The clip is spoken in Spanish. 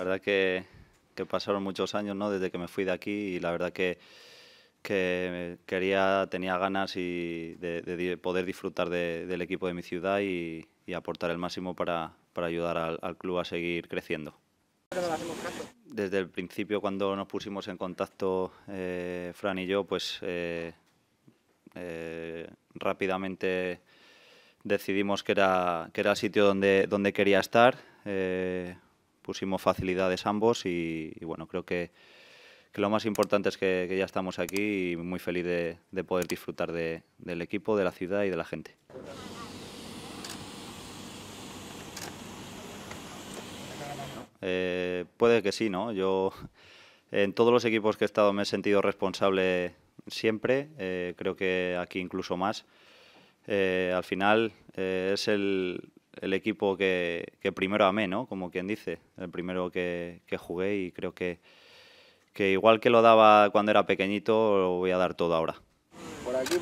La verdad que, que pasaron muchos años ¿no? desde que me fui de aquí y la verdad que, que quería, tenía ganas y de, poder disfrutar del equipo de mi ciudad y, aportar el máximo para, para ayudar al, club a seguir creciendo. Desde el principio, cuando nos pusimos en contacto eh, Fran y yo, pues eh, eh, rápidamente decidimos que era, que era el sitio donde, donde quería estar pusimos facilidades ambos y, bueno, creo que, lo más importante es que, ya estamos aquí y muy feliz de, poder disfrutar del equipo, de la ciudad y de la gente. Eh, puede que sí, ¿no? Yo en todos los equipos que he estado me he sentido responsable siempre, eh, creo que aquí incluso más. Eh, al final es el, el equipo que, primero amé, Como quien dice, el primero que, que jugué y creo que, que, igual que lo daba cuando era pequeñito, lo voy a dar todo ahora. Por aquí,